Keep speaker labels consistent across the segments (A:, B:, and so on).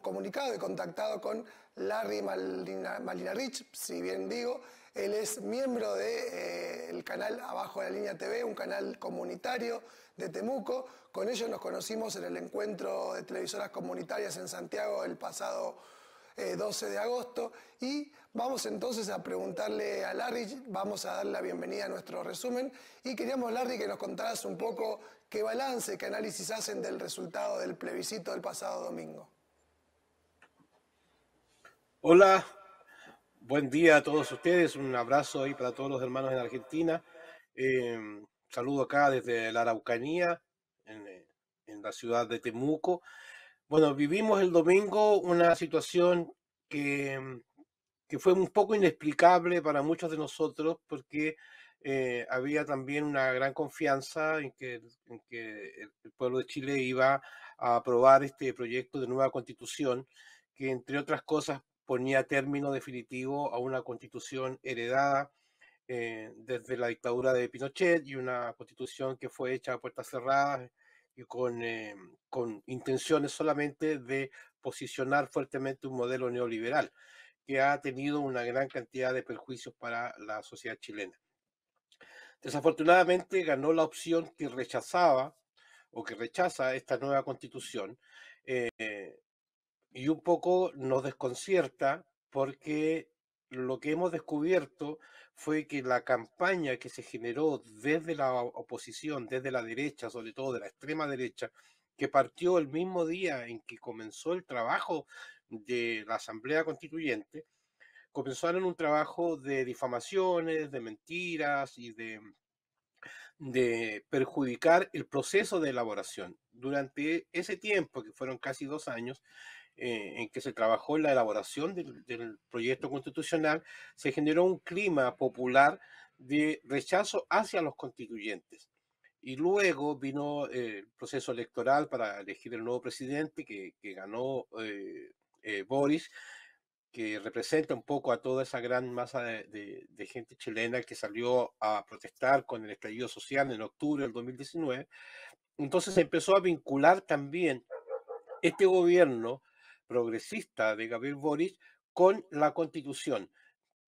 A: comunicado y contactado con Larry Malinarich, si bien digo. Él es miembro del eh, canal Abajo de la Línea TV, un canal comunitario de Temuco. Con ellos nos conocimos en el encuentro de televisoras comunitarias en Santiago el pasado 12 eh, de agosto. Y vamos entonces a preguntarle a Larry, vamos a darle la bienvenida a nuestro resumen. Y queríamos, Larry, que nos contaras un poco qué balance, qué análisis hacen del resultado
B: del plebiscito del pasado domingo. Hola, buen día a todos ustedes. Un abrazo ahí para todos los hermanos en Argentina. Em, saludo acá desde la Araucanía, eh, en, la ciudad de Temuco. Bueno, vivimos el domingo una situación que, em, fue un poco inexplicable para muchos de nosotros porque eh, había también una gran confianza en que, en que, el pueblo de Chile iba a aprobar este proyecto de nueva constitución que entre otras cosas ponía término definitivo a una constitución heredada eh, desde la dictadura de Pinochet y una constitución que fue hecha a puertas cerradas y con, eh, con intenciones solamente de posicionar fuertemente un modelo neoliberal que ha tenido una gran cantidad de perjuicios para la sociedad chilena. Desafortunadamente ganó la opción que rechazaba o que rechaza esta nueva constitución, eh, y un poco nos desconcierta porque lo que hemos descubierto fue que la campaña que se generó desde la oposición, desde la derecha, sobre todo de la extrema derecha, que partió el mismo día en que comenzó el trabajo de la Asamblea Constituyente, comenzaron un trabajo de difamaciones, de mentiras y de, de perjudicar el proceso de elaboración. Durante ese tiempo, que fueron casi dos años, eh, en que se trabajó en la elaboración del, proyecto constitucional, se generó un clima popular de rechazo hacia los constituyentes. Y luego vino eh, el proceso electoral para elegir el nuevo presidente que, ganó eh, Boris, que representa un poco a toda esa gran masa de, de, gente chilena que salió a protestar con el estallido social en octubre del 2019. Entonces se empezó a vincular también este gobierno progresista de Gabriel boris con la constitución.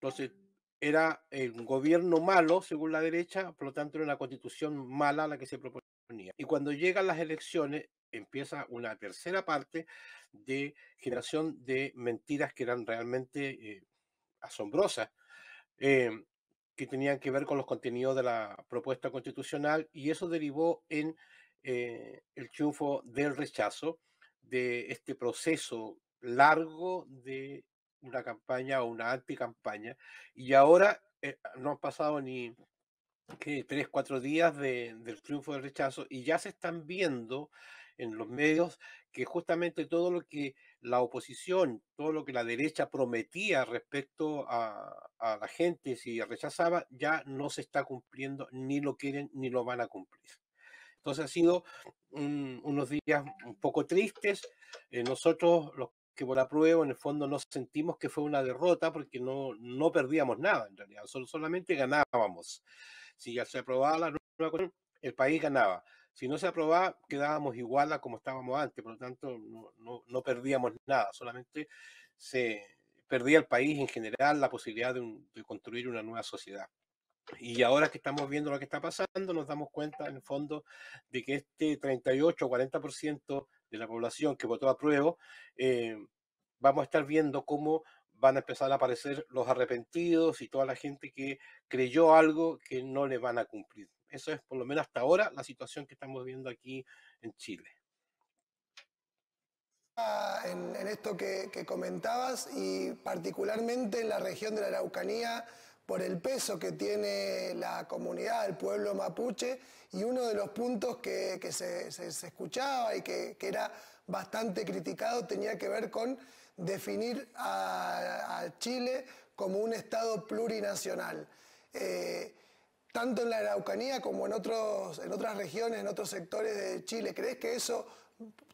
B: Entonces, era el gobierno malo, según la derecha, por lo tanto era una constitución mala la que se proponía. Y cuando llegan las elecciones, empieza una tercera parte de generación de mentiras que eran realmente eh, asombrosas, eh, que tenían que ver con los contenidos de la propuesta constitucional y eso derivó en eh, el triunfo del rechazo de este proceso largo de una campaña o una anticampaña. Y ahora eh, no han pasado ni tres, cuatro días del triunfo del rechazo y ya se están viendo en los medios que justamente todo lo que la oposición, todo lo que la derecha prometía respecto a la gente si rechazaba, ya no se está cumpliendo, ni lo quieren ni lo van a cumplir. Entonces ha sido unos días un poco tristes. Eh, nosotros, los que por apruebo, en el fondo no sentimos que fue una derrota porque no, no perdíamos nada en realidad, solamente ganábamos. Si ya se aprobaba la nueva constitución, el país ganaba. Si no se aprobaba, quedábamos igual a como estábamos antes, por lo tanto no, perdíamos nada, solamente se perdía el país en general la posibilidad de construir una nueva sociedad. Y ahora que estamos viendo lo que está pasando, nos damos cuenta en el fondo de que este 38 o 40% de la población que votó a prueba, eh, vamos a estar viendo cómo van a empezar a aparecer los arrepentidos y toda la gente que creyó algo que no le van a cumplir. Eso es por lo menos hasta ahora la situación que estamos viendo aquí en Chile.
A: Ah, en, esto que, que comentabas y particularmente en la región de la Araucanía, por el peso que tiene la comunidad, el pueblo mapuche, y uno de los puntos que, se, escuchaba y que, era bastante criticado tenía que ver con definir a, Chile como un Estado plurinacional. Eh, tanto en la Araucanía como en, otros, en otras regiones, en otros sectores de Chile. ¿Crees que eso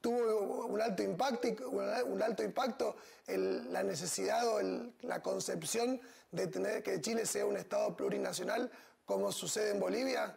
A: tuvo un alto impacto, un alto impacto la necesidad o la concepción de tener que Chile sea un Estado plurinacional como sucede en Bolivia?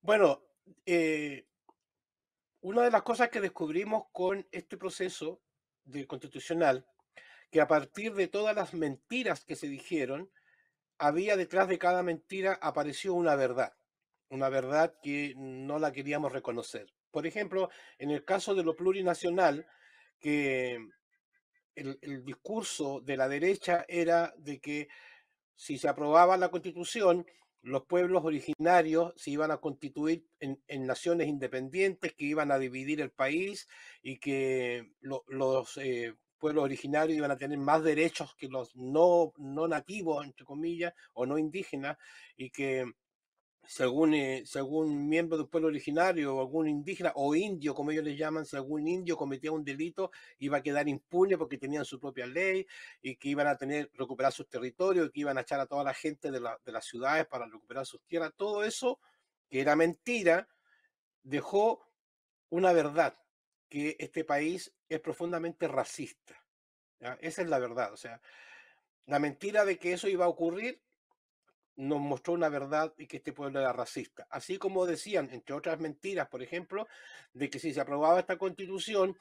B: Bueno, eh, una de las cosas que descubrimos con este proceso constitucional, que a partir de todas las mentiras que se dijeron, había detrás de cada mentira apareció una verdad una verdad que no la queríamos reconocer. Por ejemplo, en el caso de lo plurinacional, que el, discurso de la derecha era de que si se aprobaba la constitución, los pueblos originarios se iban a constituir en, naciones independientes que iban a dividir el país y que los eh, pueblos originarios iban a tener más derechos que los no, no nativos, entre comillas, o no indígenas, y que según algún, eh, miembro de un pueblo originario o algún indígena o indio, como ellos le llaman, si algún indio cometía un delito, iba a quedar impune porque tenían su propia ley y que iban a tener recuperar sus territorios, y que iban a echar a toda la gente de, la, de las ciudades para recuperar sus tierras. Todo eso, que era mentira, dejó una verdad, que este país es profundamente racista. Esa es la verdad. O sea, la mentira de que eso iba a ocurrir nos mostró una verdad y que este pueblo era racista. Así como decían, entre otras mentiras, por ejemplo, de que si se aprobaba esta constitución,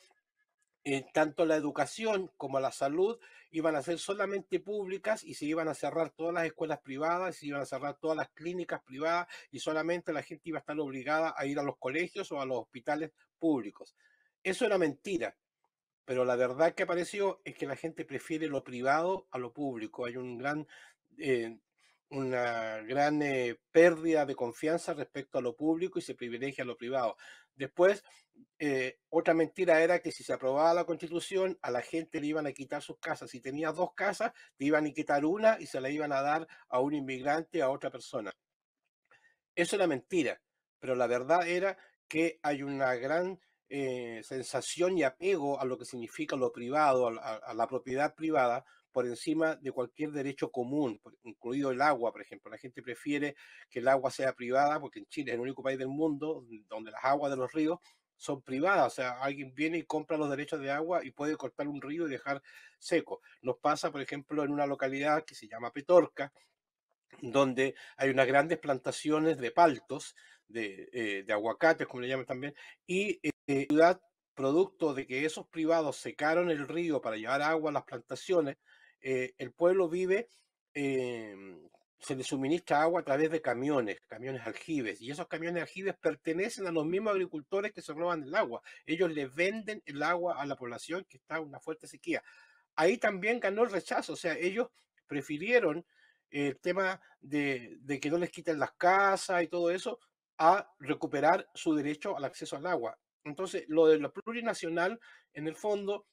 B: eh, tanto la educación como la salud iban a ser solamente públicas y se iban a cerrar todas las escuelas privadas, se iban a cerrar todas las clínicas privadas y solamente la gente iba a estar obligada a ir a los colegios o a los hospitales públicos. Eso era mentira, pero la verdad que apareció es que la gente prefiere lo privado a lo público. Hay un gran eh, una gran eh, pérdida de confianza respecto a lo público y se privilegia a lo privado. Después, eh, otra mentira era que si se aprobaba la constitución, a la gente le iban a quitar sus casas. Si tenía dos casas, le iban a quitar una y se la iban a dar a un inmigrante, a otra persona. Eso era mentira, pero la verdad era que hay una gran eh, sensación y apego a lo que significa lo privado, a, la propiedad privada, por encima de cualquier derecho común, incluido el agua, por ejemplo. La gente prefiere que el agua sea privada, porque en Chile es el único país del mundo donde las aguas de los ríos son privadas, o sea, alguien viene y compra los derechos de agua y puede cortar un río y dejar seco. Nos pasa, por ejemplo, en una localidad que se llama Petorca, donde hay unas grandes plantaciones de paltos eh, de, aguacates, como le llaman también, y eh, eh producto de que esos privados secaron el río para llevar agua a las plantaciones, eh, el pueblo vive, em, se le suministra agua a través de camiones, camiones aljibes, y esos camiones aljibes pertenecen a los mismos agricultores que se roban el agua. Ellos le venden el agua a la población que está en una fuerte sequía. Ahí también ganó el rechazo, o sea, ellos prefirieron el tema de, de, que no les quiten las casas y todo eso, a recuperar su derecho al acceso al agua. Entonces, lo de la plurinacional, en el fondo,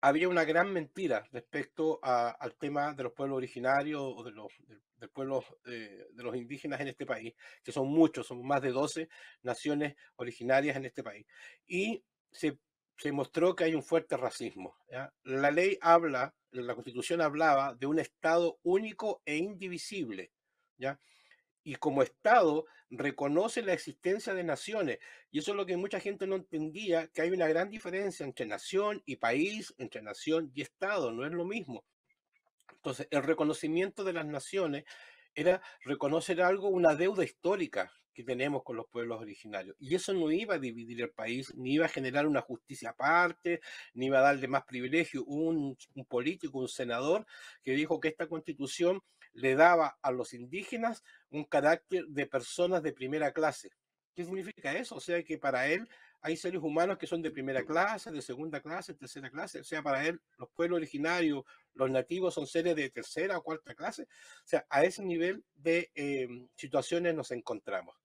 B: había una gran mentira respecto al tema de los pueblos originarios o de los, de, pueblos eh, de los indígenas en este país, que son muchos, son más de 12 naciones originarias en este país. Y se, se mostró que hay un fuerte racismo. La ley habla, la constitución hablaba de un Estado único e indivisible. ¿ya? y como Estado reconoce la existencia de naciones. Y eso es lo que mucha gente no entendía, que hay una gran diferencia entre nación y país, entre nación y Estado, no es lo mismo. Entonces, el reconocimiento de las naciones era reconocer algo, una deuda histórica que tenemos con los pueblos originarios. Y eso no iba a dividir el país, ni iba a generar una justicia aparte, ni iba a darle más privilegio. Un, un político, un senador, que dijo que esta constitución le daba a los indígenas un carácter de personas de primera clase. ¿Qué significa eso? O sea que para él hay seres humanos que son de primera clase, de segunda clase, tercera clase. O sea, para él los pueblos originarios, los nativos son seres de tercera o cuarta clase. O sea, a ese nivel de em, situaciones nos encontramos.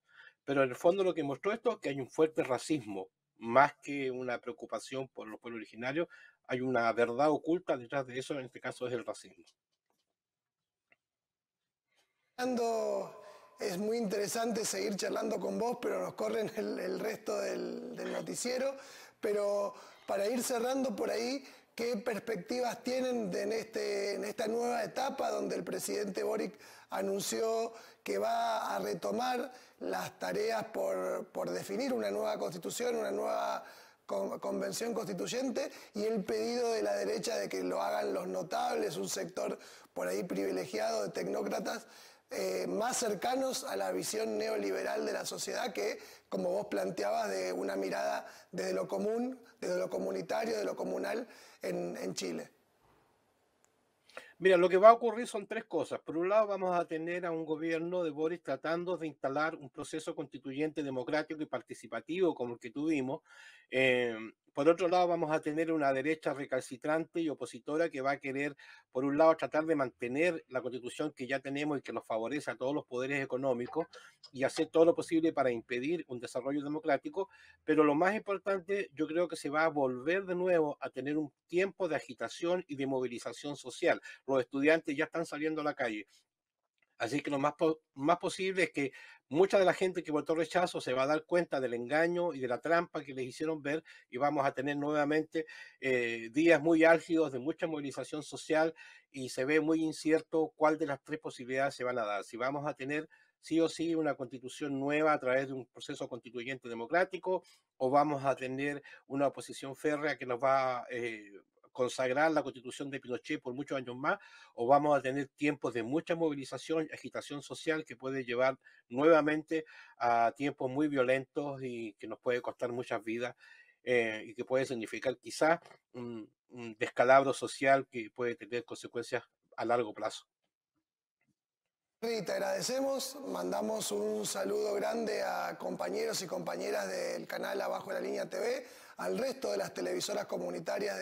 B: Pero en el fondo lo que mostró esto es que hay un fuerte racismo, más que una preocupación por los pueblos originarios, hay una verdad oculta detrás de eso, en este caso es el racismo.
A: Es muy interesante seguir charlando con vos, pero nos corren el, resto del, noticiero. Pero para ir cerrando por ahí, ¿qué perspectivas tienen este, en, esta nueva etapa donde el presidente Boric anunció que va a retomar las tareas por, definir una nueva constitución, una nueva convención constituyente y el pedido de la derecha de que lo hagan los notables, un sector por ahí privilegiado de tecnócratas eh, más cercanos a la visión neoliberal de la sociedad que, como vos planteabas, de una mirada desde lo común, desde lo comunitario, de lo comunal en Chile.
B: Mira, lo que va a ocurrir son tres cosas. Por un lado, vamos a tener a un gobierno de Boris tratando de instalar un proceso constituyente democrático y participativo como el que tuvimos. Em, por otro lado, vamos a tener una derecha recalcitrante y opositora que va a querer, por un lado, tratar de mantener la constitución que ya tenemos y que nos favorece a todos los poderes económicos y hacer todo lo posible para impedir un desarrollo democrático. Pero lo más importante, yo creo que se va a volver de nuevo a tener un tiempo de agitación y de movilización social los estudiantes ya están saliendo a la calle. Así que lo más, más posible es que mucha de la gente que votó rechazo se va a dar cuenta del engaño y de la trampa que les hicieron ver y vamos a tener nuevamente eh, días muy álgidos de mucha movilización social y se ve muy incierto cuál de las tres posibilidades se van a dar. Si vamos a tener sí o sí una constitución nueva a través de un proceso constituyente democrático o vamos a tener una oposición férrea que nos va a... Eh, consagrar la constitución de Pinochet por muchos años más, o vamos a tener tiempos de mucha movilización, agitación social que puede llevar nuevamente a tiempos muy violentos y que nos puede costar muchas vidas eh, y que puede significar quizás un, descalabro social que puede tener consecuencias a largo plazo.
A: Y te agradecemos, mandamos un saludo grande a compañeros y compañeras del canal Abajo de la Línea TV, al resto de las televisoras comunitarias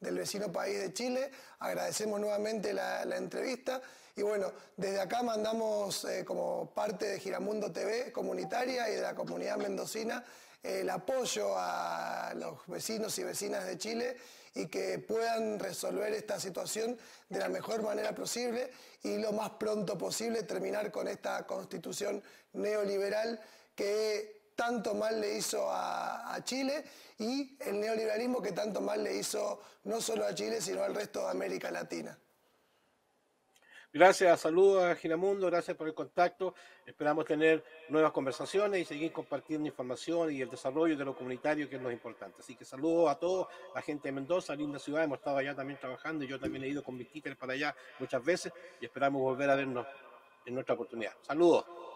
A: del vecino país de Chile. Agradecemos nuevamente la, entrevista y bueno, desde acá mandamos eh, como parte de Giramundo TV comunitaria y de la comunidad mendocina eh, el apoyo a los vecinos y vecinas de Chile y que puedan resolver esta situación de la mejor manera posible y lo más pronto posible terminar con esta constitución neoliberal que tanto mal le hizo a, Chile y el neoliberalismo que tanto mal le hizo no solo a Chile, sino al resto de América Latina.
B: Gracias, saludos a Ginamundo, gracias por el contacto. Esperamos tener nuevas conversaciones y seguir compartiendo información y el desarrollo de lo comunitario, que es lo importante. Así que saludos a todos, la gente de Mendoza, linda ciudad, hemos estado allá también trabajando y yo también he ido con mis títeres para allá muchas veces y esperamos volver a vernos en nuestra oportunidad. Saludos.